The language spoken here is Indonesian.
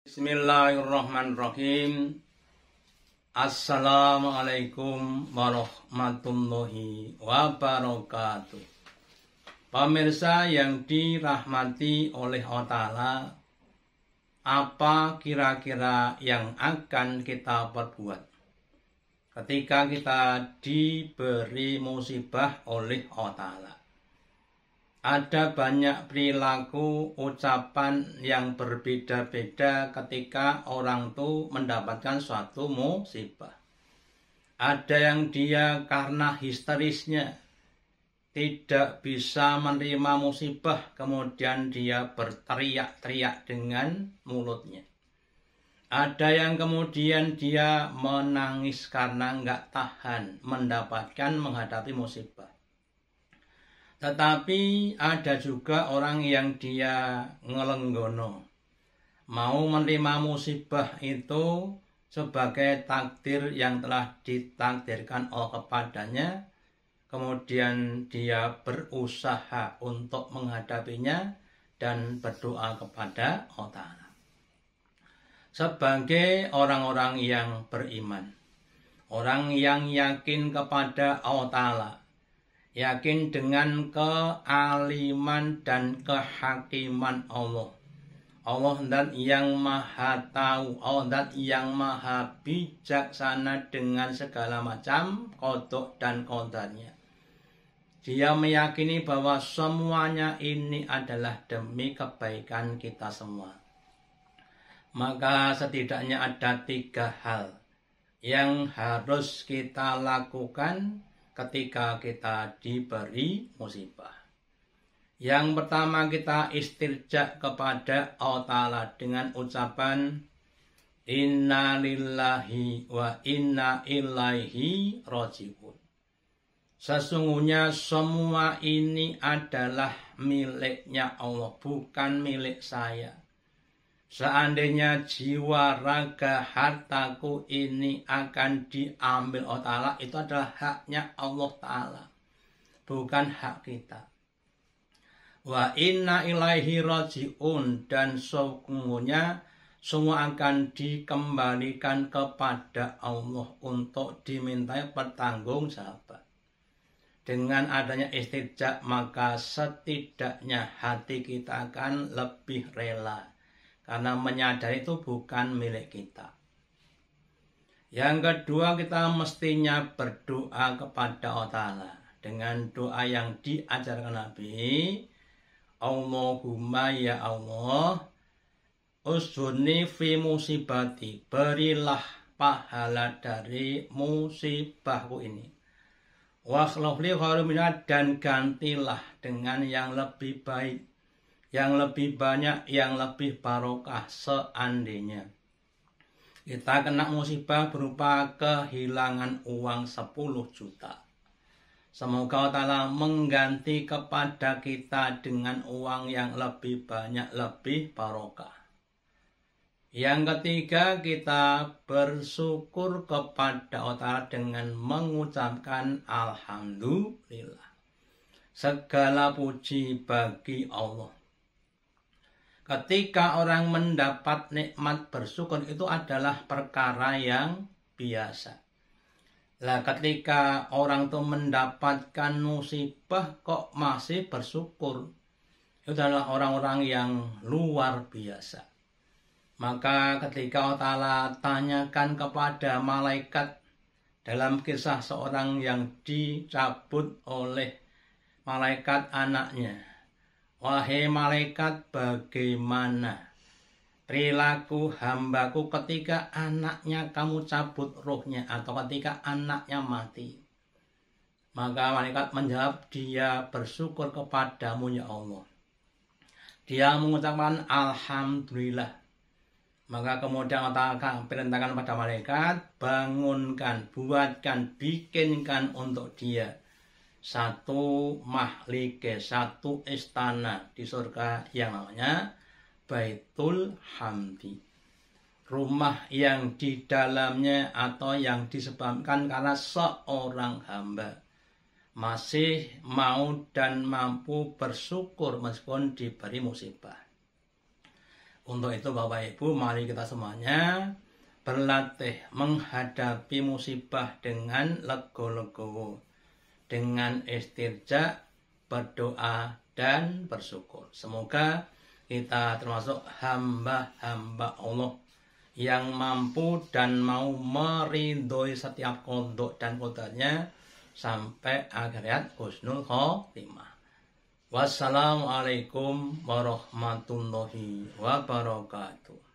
Bismillahirrahmanirrahim. Assalamualaikum warahmatullahi wabarakatuh. Pemirsa yang dirahmati oleh Allah, apa kira-kira yang akan kita perbuat ketika kita diberi musibah oleh Allah? Ada banyak perilaku ucapan yang berbeda-beda ketika orang itu mendapatkan suatu musibah. Ada yang dia karena histerisnya tidak bisa menerima musibah, kemudian dia berteriak-teriak dengan mulutnya. Ada yang kemudian dia menangis karena nggak tahan mendapatkan menghadapi musibah tetapi ada juga orang yang dia ngelenggono. Mau menerima musibah itu sebagai takdir yang telah ditakdirkan oleh kepadanya. Kemudian dia berusaha untuk menghadapinya dan berdoa kepada Allah Sebagai orang-orang yang beriman. Orang yang yakin kepada Allah yakin dengan kealiman dan kehakiman Allah. Allah dan yang maha tahu, Allah dan yang maha bijaksana dengan segala macam kodok dan kodanya. Dia meyakini bahwa semuanya ini adalah demi kebaikan kita semua. Maka setidaknya ada tiga hal yang harus kita lakukan ketika kita diberi musibah. Yang pertama kita istirja kepada Allah Ta'ala dengan ucapan Inna lillahi wa inna ilaihi rojiun. Sesungguhnya semua ini adalah miliknya Allah, bukan milik saya. Seandainya jiwa, raga, hartaku ini akan diambil oleh Ta'ala, itu adalah haknya Allah Ta'ala. Bukan hak kita. Wa inna ilaihi raji'un dan sungguhnya semua akan dikembalikan kepada Allah untuk dimintai pertanggung jawaban. Dengan adanya istijab maka setidaknya hati kita akan lebih rela karena menyadari itu bukan milik kita. Yang kedua kita mestinya berdoa kepada Allah Dengan doa yang diajarkan Nabi. Allahumma ya Allah. Usuni fi musibati. Berilah pahala dari musibahku ini. Wakhlofli dan gantilah dengan yang lebih baik yang lebih banyak, yang lebih barokah seandainya. Kita kena musibah berupa kehilangan uang 10 juta. Semoga Ta'ala mengganti kepada kita dengan uang yang lebih banyak, lebih barokah. Yang ketiga, kita bersyukur kepada Allah dengan mengucapkan Alhamdulillah. Segala puji bagi Allah. Ketika orang mendapat nikmat bersyukur itu adalah perkara yang biasa. Lah ketika orang itu mendapatkan musibah kok masih bersyukur. Itu adalah orang-orang yang luar biasa. Maka ketika Allah tanyakan kepada malaikat dalam kisah seorang yang dicabut oleh malaikat anaknya Wahai malaikat, bagaimana perilaku hambaku ketika anaknya kamu cabut rohnya atau ketika anaknya mati? Maka malaikat menjawab, dia bersyukur kepadamu ya Allah. Dia mengucapkan Alhamdulillah. Maka kemudian mengatakan perintahkan pada malaikat, bangunkan, buatkan, bikinkan untuk dia satu mahlike, satu istana di surga yang namanya Baitul Hamdi. Rumah yang di dalamnya atau yang disebabkan karena seorang hamba masih mau dan mampu bersyukur meskipun diberi musibah. Untuk itu Bapak Ibu, mari kita semuanya berlatih menghadapi musibah dengan lego-legowo dengan istirja, berdoa, dan bersyukur. Semoga kita termasuk hamba-hamba Allah yang mampu dan mau meridhoi setiap kodok dan kodoknya sampai akhirnya husnul khotimah. Wassalamualaikum warahmatullahi wabarakatuh.